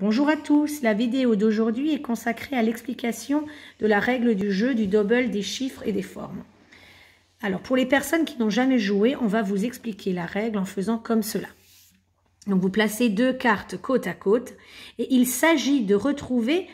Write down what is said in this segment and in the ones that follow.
Bonjour à tous, la vidéo d'aujourd'hui est consacrée à l'explication de la règle du jeu du double des chiffres et des formes. Alors pour les personnes qui n'ont jamais joué, on va vous expliquer la règle en faisant comme cela. Donc vous placez deux cartes côte à côte et il s'agit de retrouver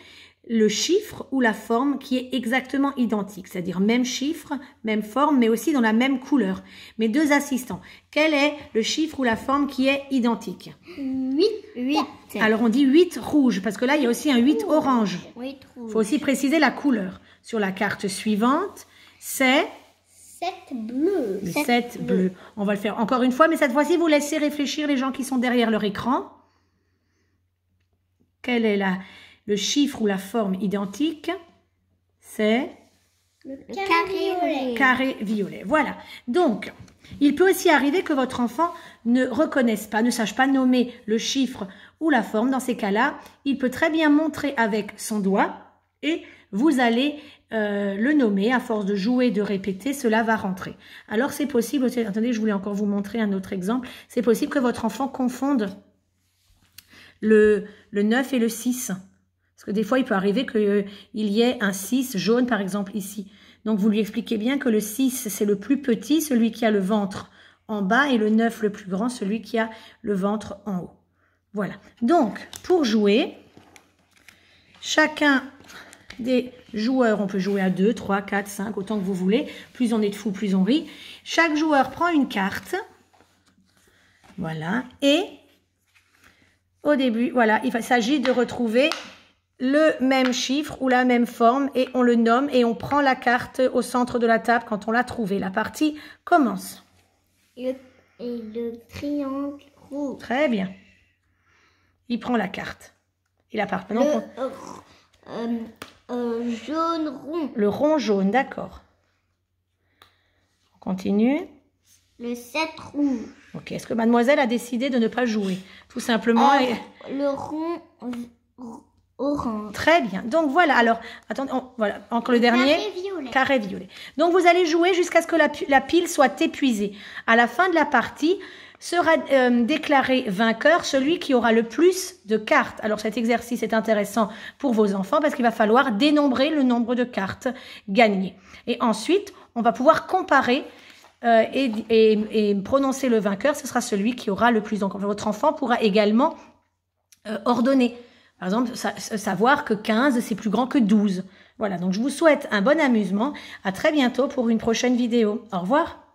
le chiffre ou la forme qui est exactement identique, c'est-à-dire même chiffre, même forme, mais aussi dans la même couleur. Mes deux assistants, quel est le chiffre ou la forme qui est identique 8. 8. Alors on dit 8 rouge, parce que là, il y a aussi un 8 orange. Il faut aussi préciser la couleur. Sur la carte suivante, c'est... 7 bleu. On va le faire encore une fois, mais cette fois-ci, vous laissez réfléchir les gens qui sont derrière leur écran. Quelle est la le chiffre ou la forme identique, c'est le carré violet. Carré violet, voilà. Donc, il peut aussi arriver que votre enfant ne reconnaisse pas, ne sache pas nommer le chiffre ou la forme. Dans ces cas-là, il peut très bien montrer avec son doigt et vous allez euh, le nommer. À force de jouer, de répéter, cela va rentrer. Alors c'est possible, attendez, je voulais encore vous montrer un autre exemple. C'est possible que votre enfant confonde le, le 9 et le 6. Parce que des fois, il peut arriver qu'il euh, y ait un 6 jaune, par exemple, ici. Donc, vous lui expliquez bien que le 6, c'est le plus petit, celui qui a le ventre en bas, et le 9, le plus grand, celui qui a le ventre en haut. Voilà. Donc, pour jouer, chacun des joueurs, on peut jouer à 2, 3, 4, 5, autant que vous voulez. Plus on est de fous, plus on rit. Chaque joueur prend une carte. Voilà. Et au début, voilà, il s'agit de retrouver le même chiffre ou la même forme et on le nomme et on prend la carte au centre de la table quand on l'a trouvée. La partie commence. Le, triangle rouge. Très bien. Il prend la carte. Il a part... le, euh, euh, euh, jaune rond. Le rond jaune, d'accord. On continue. Le 7 rouge. est-ce que mademoiselle a décidé de ne pas jouer Tout simplement. Ah, le rond Très bien. Donc voilà, alors, attendez, voilà, encore le, dernier. Carré violet. Donc vous allez jouer jusqu'à ce que la, pile soit épuisée. À la fin de la partie, sera euh, déclaré vainqueur celui qui aura le plus de cartes. Alors cet exercice est intéressant pour vos enfants parce qu'il va falloir dénombrer le nombre de cartes gagnées. Et ensuite, on va pouvoir comparer euh, et, prononcer le vainqueur. Ce sera celui qui aura le plus. Donc votre enfant pourra également euh, ordonner par exemple, savoir que 15, c'est plus grand que 12. Voilà, donc je vous souhaite un bon amusement. À très bientôt pour une prochaine vidéo. Au revoir.